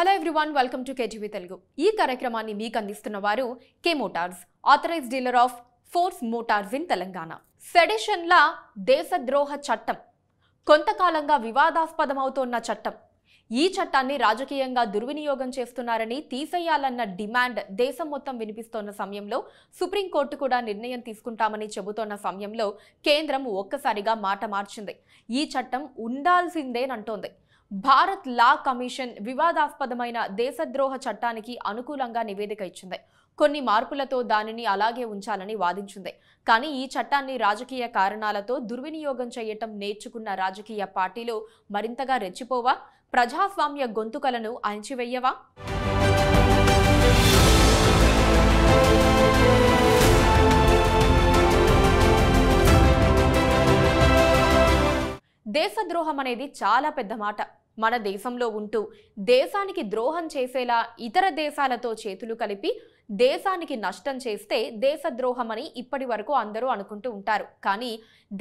hello everyone welcome to KTV Telugu ఈ కార్యక్రమాన్ని మీకు అందిస్తున్న వారు K motors authorize dealer of Force Motors in Telangana సెడిషన్ల దేశద్రోహ చట్టం కొంతకాలంగా వివాదాస్పదమవుతోన్న చట్టం ఈ చట్టాన్ని రాజకీయంగా దుర్వినియోగం చేస్తున్నారని తీసేయాలన్న డిమాండ్ దేశం మొత్తం వినిపిస్తోన్న సమయంలో సుప్రీంకోర్టు కూడా నిర్ణయం తీసుకుంటామని చెబుతోన్న సమయంలో కేంద్రం ఒక్కసారిగా మాట మార్చింది ఈ చట్టం ఉండాల్సిందేనంటోంది భారత్ లా కమిషన్ వివాదాస్పదమైన దేశద్రోహ చట్టానికి అనుకూలంగా నివేదిక ఇచ్చింది కొన్ని మార్పులతో దానిని అలాగే ఉంచాలని వాదించింది కానీ ఈ చట్టాన్ని రాజకీయ కారణాలతో దుర్వినియోగం చేయటం నేర్చుకున్న రాజకీయ పార్టీలు మరింతగా రెచ్చిపోవా ప్రజాస్వామ్య గొంతుకలను అణచివేయవా దేశద్రోహం అనేది చాలా పెద్ద మాట మన దేశంలో ఉంటూ దేశానికి ద్రోహం చేసేలా ఇతర దేశాలతో చేతులు కలిపి దేశానికి నష్టం చేస్తే దేశద్రోహం అని ఇప్పటి వరకు అందరూ అనుకుంటూ ఉంటారు కానీ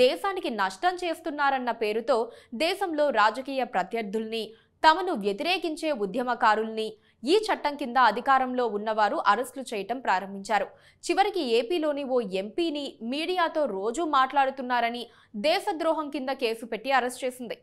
దేశానికి నష్టం చేస్తున్నారన్న పేరుతో దేశంలో రాజకీయ ప్రత్యర్థుల్ని తమను వ్యతిరేకించే ఉద్యమకారుల్ని ఈ చట్టం కింద అధికారంలో ఉన్నవారు అరెస్టులు చేయటం ప్రారంభించారు చివరికి ఏపీలోని ఓ ఎంపీని మీడియాతో రోజూ మాట్లాడుతున్నారని దేశద్రోహం కింద కేసు పెట్టి అరెస్ట్ చేసింది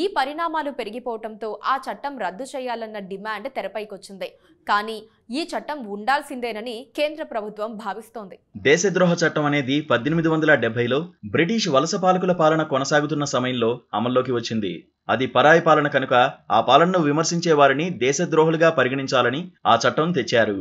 ఈ పరిణామాలు పెరిగిపోవటంతో ఆ చట్టం రద్దు చేయాలన్న డిమాండ్ తెరపైకొచ్చింది కానీ ఈ చట్టం ఉండాల్సిందేనని కేంద్ర ప్రభుత్వం భావిస్తోంది దేశద్రోహ చట్టం అనేది పద్దెనిమిది వందల డెబ్బైలో బ్రిటిష్ వలస పాలకుల పాలన కొనసాగుతున్న సమయంలో అమల్లోకి వచ్చింది అది పరాయి పాలన కనుక ఆ పాలనను విమర్శించే వారిని దేశద్రోహులుగా పరిగణించాలని ఆ చట్టం తెచ్చారు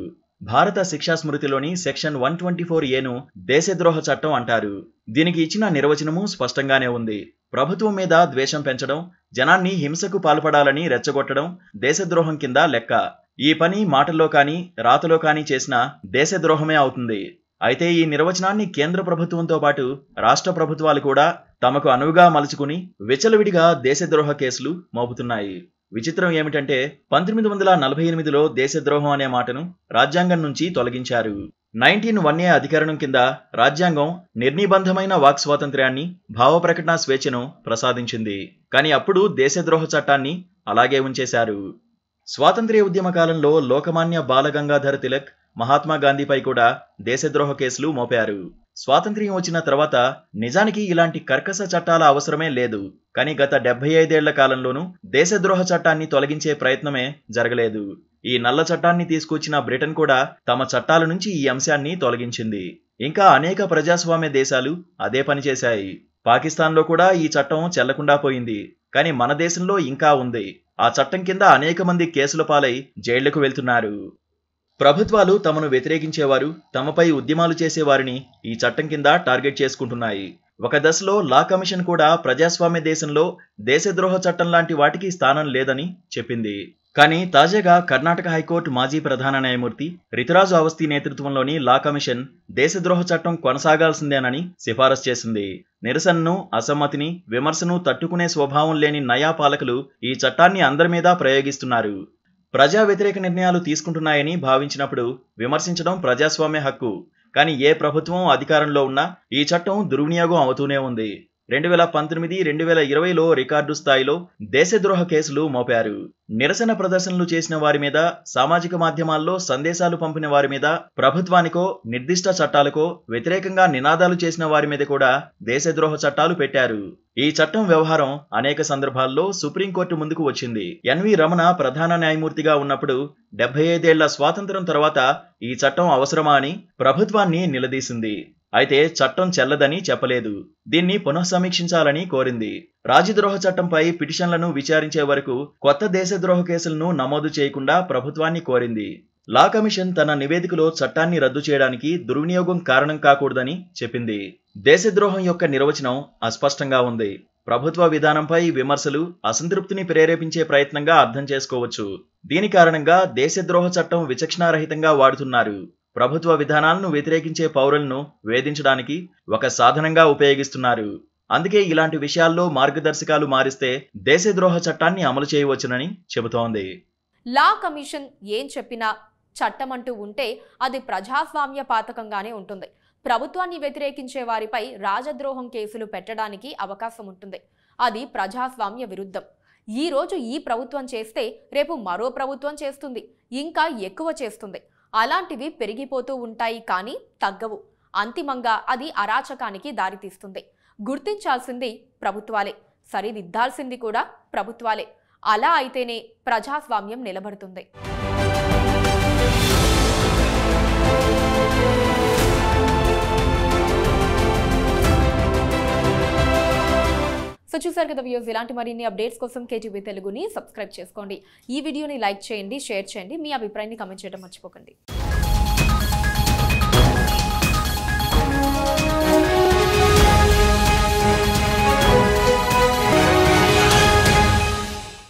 భారత శిక్షా స్మృతిలోని section one twenty four A దేశద్రోహ చట్టం అంటారు దీనికి ఇచ్చిన నిర్వచనము స్పష్టంగానే ఉంది ప్రభుత్వం మీద ద్వేషం పెంచడం జనాన్ని హింసకు పాల్పడాలని రెచ్చగొట్టడం దేశద్రోహం కింద లెక్క ఈ పని మాటల్లో కానీ రాతలో కానీ చేసిన దేశద్రోహమే అవుతుంది అయితే ఈ నిర్వచనాన్ని కేంద్ర ప్రభుత్వంతో పాటు రాష్ట్ర ప్రభుత్వాలు కూడా తమకు అనువుగా మలుచుకుని విచలవిడిగా దేశద్రోహ కేసులు మోపుతున్నాయి విచిత్రం ఏమిటంటే పంతొమ్మిది వందల నలభై ఎనిమిదిలో దేశద్రోహం అనే మాటను రాజ్యాంగం నుంచి తొలగించారు నైన్టీన్ వన్ ఏ అధికరణం కింద రాజ్యాంగం నిర్నిబంధమైన వాక్ స్వాతంత్ర్యాన్ని భావప్రకటన స్వేచ్ఛను ప్రసాదించింది కానీ అప్పుడు దేశద్రోహ చట్టాన్ని అలాగే ఉంచేశారు స్వాతంత్ర్య ఉద్యమ కాలంలో లోకమాన్య బాలగంగాధర తిలక్ మహాత్మా గాంధీపై కూడా దేశద్రోహ కేసులు మోపారు స్వాతంత్ర్యం వచ్చిన తర్వాత నిజానికి ఇలాంటి కర్కశ చట్టాల అవసరమే లేదు కానీ గత డెబ్బై ఐదేళ్ల కాలంలోనూ దేశద్రోహ చట్టాన్ని తొలగించే ప్రయత్నమే జరగలేదు ఈ నల్ల చట్టాన్ని తీసుకొచ్చిన బ్రిటన్ కూడా తమ చట్టాల నుంచి ఈ అంశాన్ని తొలగించింది ఇంకా అనేక ప్రజాస్వామ్య దేశాలు అదే పనిచేశాయి పాకిస్తాన్లో కూడా ఈ చట్టం చెల్లకుండా పోయింది కానీ మన దేశంలో ఇంకా ఉంది ఆ చట్టం కింద అనేక మంది కేసుల పాలై జైళ్లకు వెళ్తున్నారు ప్రభుత్వాలు తమను వ్యతిరేకించేవారు తమపై ఉద్యమాలు చేసేవారిని ఈ చట్టం కింద టార్గెట్ చేసుకుంటున్నాయి ఒక దశలో లా కమిషన్ కూడా ప్రజాస్వామ్య దేశంలో దేశద్రోహ చట్టం లాంటి వాటికి స్థానం లేదని చెప్పింది కానీ తాజాగా కర్ణాటక హైకోర్టు మాజీ ప్రధాన న్యాయమూర్తి రితురాజు అవస్థి నేతృత్వంలోని లా కమిషన్ దేశద్రోహ చట్టం కొనసాగాల్సిందేనని సిఫారసు చేసింది నిరసనను అసమ్మతిని విమర్శను తట్టుకునే స్వభావం లేని నయా పాలకులు ఈ చట్టాన్ని అందరి మీద ప్రయోగిస్తున్నారు ప్రజా వ్యతిరేక నిర్ణయాలు తీసుకుంటున్నాయని భావించినప్పుడు విమర్శించడం ప్రజాస్వామ్య హక్కు కానీ ఏ ప్రభుత్వం అధికారంలో ఉన్నా ఈ చట్టం దుర్వినియోగం అవుతూనే ఉంది రెండు వేల పంతొమ్మిది రెండు వేల ఇరవైలో రికార్డు స్థాయిలో దేశద్రోహ కేసులు మోపారు నిరసన ప్రదర్శనలు చేసిన వారి మీద సామాజిక మాధ్యమాల్లో సందేశాలు పంపిన వారి మీద ప్రభుత్వానికో నిర్దిష్ట చట్టాలకో వ్యతిరేకంగా నినాదాలు చేసిన వారి మీద కూడా దేశద్రోహ చట్టాలు పెట్టారు ఈ చట్టం వ్యవహారం అనేక సందర్భాల్లో సుప్రీంకోర్టు ముందుకు వచ్చింది ఎన్వి రమణ ప్రధాన న్యాయమూర్తిగా ఉన్నప్పుడు డెబ్బై ఐదేళ్ల స్వాతంత్రం తర్వాత ఈ చట్టం అవసరమా అని ప్రభుత్వాన్ని నిలదీసింది అయితే చట్టం చెల్లదని చెప్పలేదు దీన్ని పునఃసమీక్షించాలని కోరింది రాజద్రోహ చట్టంపై పిటిషన్లను విచారించే వరకు కొత్త దేశద్రోహ కేసులను నమోదు చేయకుండా ప్రభుత్వాన్ని కోరింది లా కమిషన్ తన నివేదికలో చట్టాన్ని రద్దు చేయడానికి దుర్వినియోగం కారణం కాకూడదని చెప్పింది దేశద్రోహం యొక్క నిర్వచనం అస్పష్టంగా ఉంది ప్రభుత్వ విధానంపై విమర్శలు అసంతృప్తిని ప్రేరేపించే ప్రయత్నంగా అర్థం చేసుకోవచ్చు దీని కారణంగా దేశద్రోహ చట్టం విచక్షణారహితంగా వాడుతున్నారు ప్రభుత్వ విధానాలను వ్యతిరేకించే పౌరులను వేధించడానికి ఒక సాధనంగా ఉపయోగిస్తున్నారు అందుకే ఇలాంటి విషయాల్లో మార్గదర్శకాలు మారిస్తే దేశద్రోహ చట్టాన్ని అమలు చేయవచ్చునని చెబుతోంది లా కమిషన్ ఏం చెప్పినా చట్టం అంటూ ఉంటే అది ప్రజాస్వామ్య పాతకంగానే ఉంటుంది ప్రభుత్వాన్ని వ్యతిరేకించే వారిపై రాజద్రోహం కేసులు పెట్టడానికి అవకాశం ఉంటుంది అది ప్రజాస్వామ్య విరుద్ధం ఈ రోజు ఈ ప్రభుత్వం చేస్తే రేపు మరో ప్రభుత్వం చేస్తుంది ఇంకా ఎక్కువ చేస్తుంది అలాంటివి పెరిగిపోతూ ఉంటాయి కానీ తగ్గవు అంతిమంగా అది అరాచకానికి దారితీస్తుంది గుర్తించాల్సింది ప్రభుత్వాలే సరిదిద్దాల్సింది కూడా ప్రభుత్వాలే అలా అయితేనే ప్రజాస్వామ్యం నిలబడుతుంది సో చూసారు కదా వ్యూస్ ఇలాంటి మరిన్ని అప్డేట్స్ కోసం కేటీవీ తెలుగుని సబ్స్క్రైబ్ చేసుకోండి ఈ వీడియోని లైక్ చేయండి షేర్ చేయండి మీ అభిప్రాయాన్ని కమెంట్ చేయడం మర్చిపోకండి